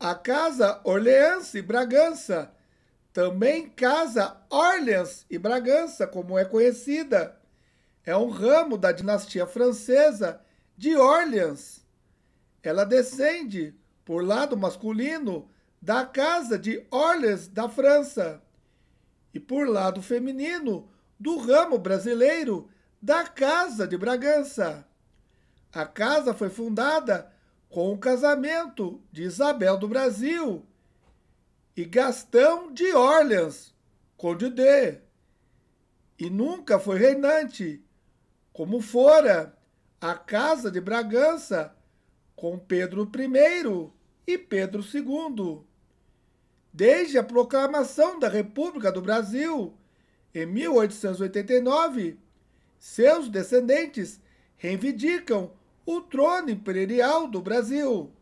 a casa Orleans e Bragança, também casa Orleans e Bragança, como é conhecida. É um ramo da dinastia francesa de Orleans. Ela descende, por lado masculino, da casa de Orleans da França e por lado feminino do ramo brasileiro da Casa de Bragança. A casa foi fundada com o casamento de Isabel do Brasil e Gastão de Orleans, Conde D, e nunca foi reinante, como fora a Casa de Bragança com Pedro I e Pedro II. Desde a proclamação da República do Brasil, em 1889, seus descendentes reivindicam o trono imperial do Brasil.